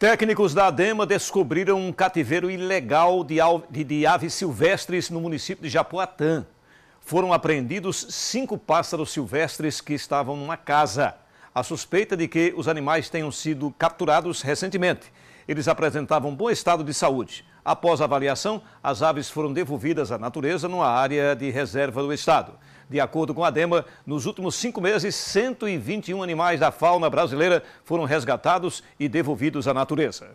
Técnicos da ADEMA descobriram um cativeiro ilegal de, aves silvestres no município de Japuatã. Foram apreendidos cinco pássaros silvestres que estavam numa casa. A suspeita de que os animais tenham sido capturados recentemente. Eles apresentavam bom estado de saúde. Após a avaliação, as aves foram devolvidas à natureza numa área de reserva do estado. De acordo com a DEMA, nos últimos cinco meses, 121 animais da fauna brasileira foram resgatados e devolvidos à natureza.